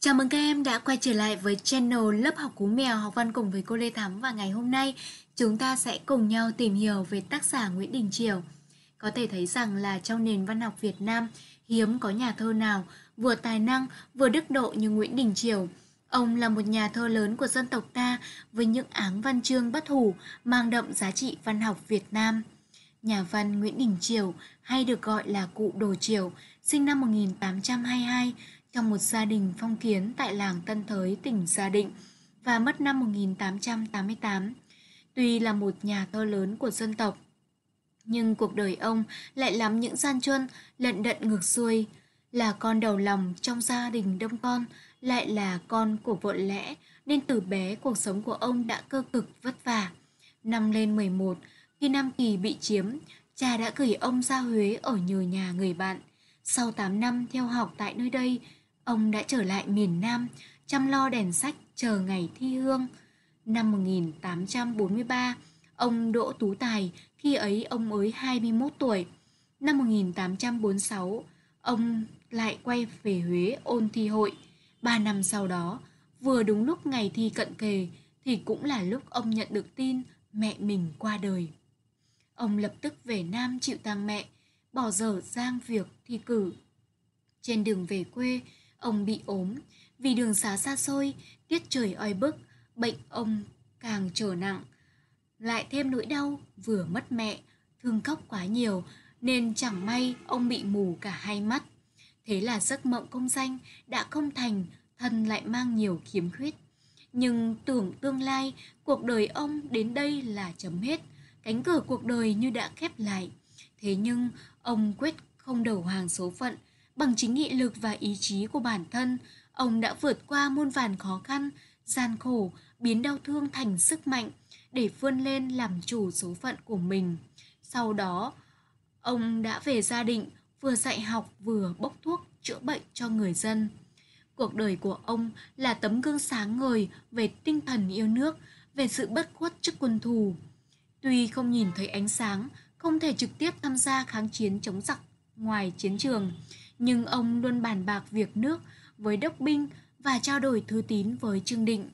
Chào mừng các em đã quay trở lại với channel Lớp học Cú Mèo học văn cùng với cô Lê Thắm và ngày hôm nay chúng ta sẽ cùng nhau tìm hiểu về tác giả Nguyễn Đình Chiểu. Có thể thấy rằng là trong nền văn học Việt Nam hiếm có nhà thơ nào vừa tài năng vừa đức độ như Nguyễn Đình Chiểu. Ông là một nhà thơ lớn của dân tộc ta với những áng văn chương bất hủ mang đậm giá trị văn học Việt Nam. Nhà văn Nguyễn Đình Chiểu hay được gọi là cụ Đồ Chiểu, sinh năm 1822, trong một gia đình phong kiến tại làng Tân Thới, tỉnh Gia Định và mất năm 1888. Tuy là một nhà thơ lớn của dân tộc, nhưng cuộc đời ông lại lắm những gian truân lận đận ngược xuôi, là con đầu lòng trong gia đình đông con, lại là con của vợ lẽ, nên từ bé cuộc sống của ông đã cơ cực vất vả. Năm lên 11, khi Nam Kỳ bị chiếm, cha đã gửi ông ra Huế ở nhờ nhà người bạn. Sau 8 năm theo học tại nơi đây, ông đã trở lại miền Nam, chăm lo đèn sách chờ ngày thi hương. Năm 1843, ông Đỗ Tú Tài, khi ấy ông mới 21 tuổi. Năm 1846, ông lại quay về Huế ôn thi hội. Ba năm sau đó, vừa đúng lúc ngày thi cận kề thì cũng là lúc ông nhận được tin mẹ mình qua đời. Ông lập tức về Nam chịu tang mẹ, bỏ dở giang việc thi cử. Trên đường về quê, Ông bị ốm, vì đường xá xa xôi, tiết trời oi bức, bệnh ông càng trở nặng. Lại thêm nỗi đau vừa mất mẹ, thương khóc quá nhiều nên chẳng may ông bị mù cả hai mắt. Thế là giấc mộng công danh đã không thành, thân lại mang nhiều khiếm khuyết. Nhưng tưởng tương lai, cuộc đời ông đến đây là chấm hết, cánh cửa cuộc đời như đã khép lại. Thế nhưng ông quyết không đầu hàng số phận Bằng chính nghị lực và ý chí của bản thân, ông đã vượt qua muôn vàn khó khăn, gian khổ, biến đau thương thành sức mạnh để vươn lên làm chủ số phận của mình. Sau đó, ông đã về gia đình, vừa dạy học vừa bốc thuốc chữa bệnh cho người dân. Cuộc đời của ông là tấm gương sáng ngời về tinh thần yêu nước, về sự bất khuất trước quân thù. Tuy không nhìn thấy ánh sáng, không thể trực tiếp tham gia kháng chiến chống giặc ngoài chiến trường, nhưng ông luôn bàn bạc việc nước với đốc binh và trao đổi thư tín với Trương Định.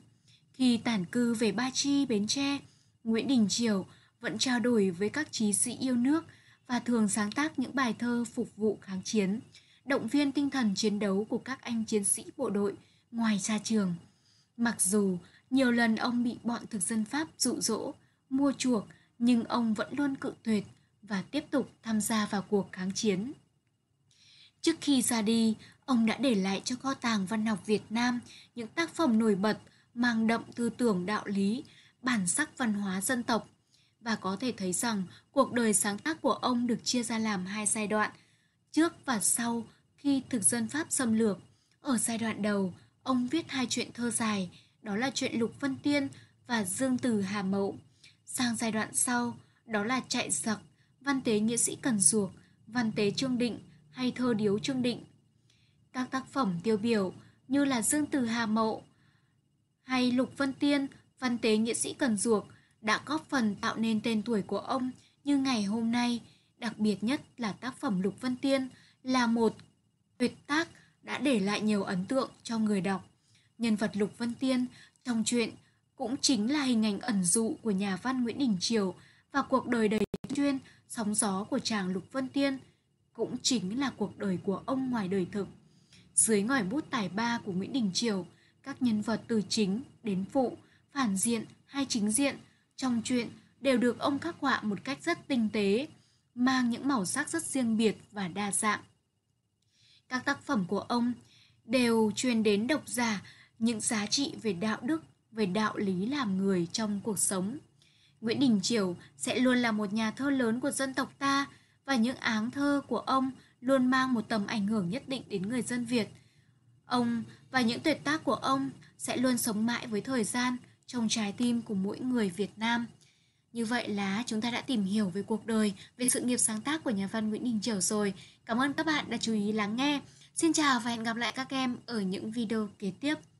Khi tản cư về Ba Chi, Bến Tre, Nguyễn Đình Triều vẫn trao đổi với các trí sĩ yêu nước và thường sáng tác những bài thơ phục vụ kháng chiến, động viên tinh thần chiến đấu của các anh chiến sĩ bộ đội ngoài xa trường. Mặc dù nhiều lần ông bị bọn thực dân Pháp dụ dỗ, mua chuộc, nhưng ông vẫn luôn cự tuyệt và tiếp tục tham gia vào cuộc kháng chiến. Trước khi ra đi, ông đã để lại cho kho tàng văn học Việt Nam những tác phẩm nổi bật mang đậm tư tưởng đạo lý, bản sắc văn hóa dân tộc và có thể thấy rằng cuộc đời sáng tác của ông được chia ra làm hai giai đoạn, trước và sau khi thực dân Pháp xâm lược. Ở giai đoạn đầu, ông viết hai chuyện thơ dài, đó là chuyện Lục Vân Tiên và Dương Từ Hà Mậu. Sang giai đoạn sau, đó là Chạy Giặc, Văn Tế Nghĩa Sĩ Cần Duộc, Văn Tế Trương Định – hay thơ điếu Trương Định. Các tác phẩm tiêu biểu như là Dương Tử Hà Mộ hay Lục Vân Tiên, văn tế nghĩa sĩ Cần Duộc đã góp phần tạo nên tên tuổi của ông như ngày hôm nay, đặc biệt nhất là tác phẩm Lục Vân Tiên là một tuyệt tác đã để lại nhiều ấn tượng cho người đọc. Nhân vật Lục Vân Tiên trong truyện cũng chính là hình ảnh ẩn dụ của nhà văn Nguyễn Đình Triều và cuộc đời đầy chuyên, sóng gió của chàng Lục Vân Tiên – cũng chính là cuộc đời của ông ngoài đời thực. Dưới ngòi bút tài ba của Nguyễn Đình Triều, các nhân vật từ chính đến phụ, phản diện hay chính diện trong truyện đều được ông khắc họa một cách rất tinh tế, mang những màu sắc rất riêng biệt và đa dạng. Các tác phẩm của ông đều truyền đến độc giả những giá trị về đạo đức, về đạo lý làm người trong cuộc sống. Nguyễn Đình Triều sẽ luôn là một nhà thơ lớn của dân tộc ta và những áng thơ của ông luôn mang một tầm ảnh hưởng nhất định đến người dân Việt. Ông và những tuyệt tác của ông sẽ luôn sống mãi với thời gian trong trái tim của mỗi người Việt Nam. Như vậy là chúng ta đã tìm hiểu về cuộc đời, về sự nghiệp sáng tác của nhà văn Nguyễn Đình Chiểu rồi. Cảm ơn các bạn đã chú ý lắng nghe. Xin chào và hẹn gặp lại các em ở những video kế tiếp.